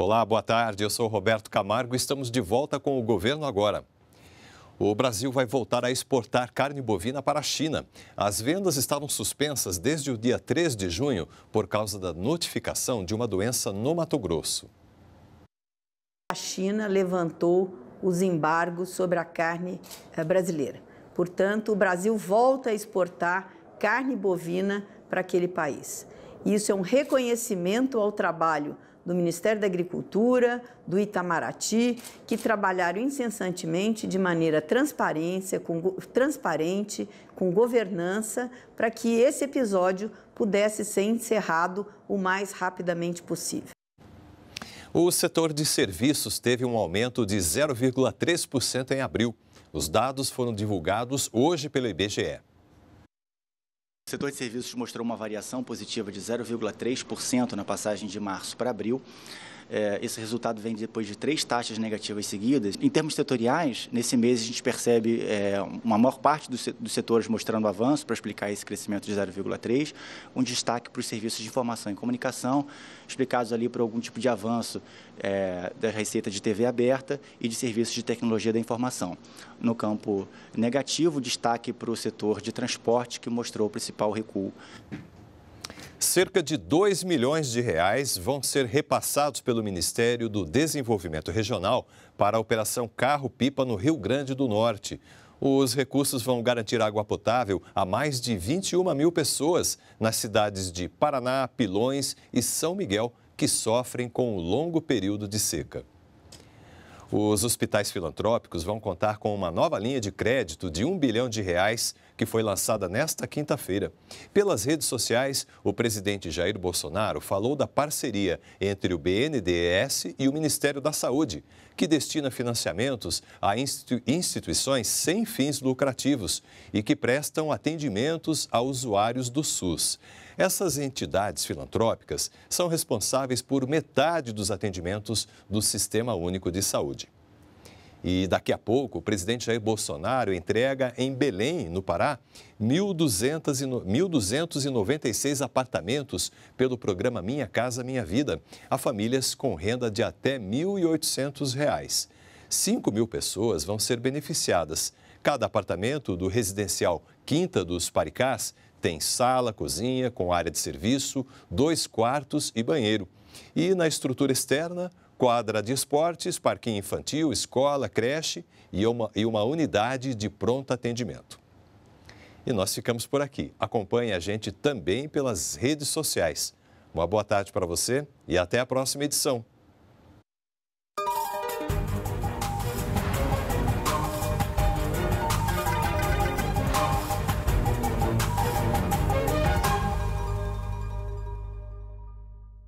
Olá, boa tarde. Eu sou Roberto Camargo e estamos de volta com o Governo Agora. O Brasil vai voltar a exportar carne bovina para a China. As vendas estavam suspensas desde o dia 3 de junho por causa da notificação de uma doença no Mato Grosso. A China levantou os embargos sobre a carne eh, brasileira. Portanto, o Brasil volta a exportar carne bovina para aquele país. E isso é um reconhecimento ao trabalho do Ministério da Agricultura, do Itamaraty, que trabalharam incessantemente de maneira transparência, com, transparente, com governança, para que esse episódio pudesse ser encerrado o mais rapidamente possível. O setor de serviços teve um aumento de 0,3% em abril. Os dados foram divulgados hoje pelo IBGE. O setor de serviços mostrou uma variação positiva de 0,3% na passagem de março para abril. É, esse resultado vem depois de três taxas negativas seguidas. Em termos setoriais, nesse mês a gente percebe é, uma maior parte dos, setores mostrando avanço para explicar esse crescimento de 0,3, um destaque para os serviços de informação e comunicação, explicados ali por algum tipo de avanço é, da receita de TV aberta e de serviços de tecnologia da informação. No campo negativo, destaque para o setor de transporte, que mostrou o principal recuo. Cerca de 2 milhões de reais vão ser repassados pelo Ministério do Desenvolvimento Regional para a Operação Carro Pipa no Rio Grande do Norte. Os recursos vão garantir água potável a mais de 21 mil pessoas nas cidades de Paraná, Pilões e São Miguel, que sofrem com o um longo período de seca. Os hospitais filantrópicos vão contar com uma nova linha de crédito de um bilhão de reais que foi lançada nesta quinta-feira. Pelas redes sociais, o presidente Jair Bolsonaro falou da parceria entre o BNDES e o Ministério da Saúde, que destina financiamentos a instituições sem fins lucrativos e que prestam atendimentos a usuários do SUS. Essas entidades filantrópicas são responsáveis por metade dos atendimentos do Sistema Único de Saúde. E daqui a pouco, o presidente Jair Bolsonaro entrega em Belém, no Pará, 1.296 apartamentos pelo programa Minha Casa Minha Vida a famílias com renda de até R$ 1.800. 5 mil pessoas vão ser beneficiadas. Cada apartamento do residencial Quinta dos Paricás tem sala, cozinha, com área de serviço, dois quartos e banheiro. E na estrutura externa, quadra de esportes, parquinho infantil, escola, creche e uma, e uma unidade de pronto atendimento. E nós ficamos por aqui. Acompanhe a gente também pelas redes sociais. Uma boa tarde para você e até a próxima edição.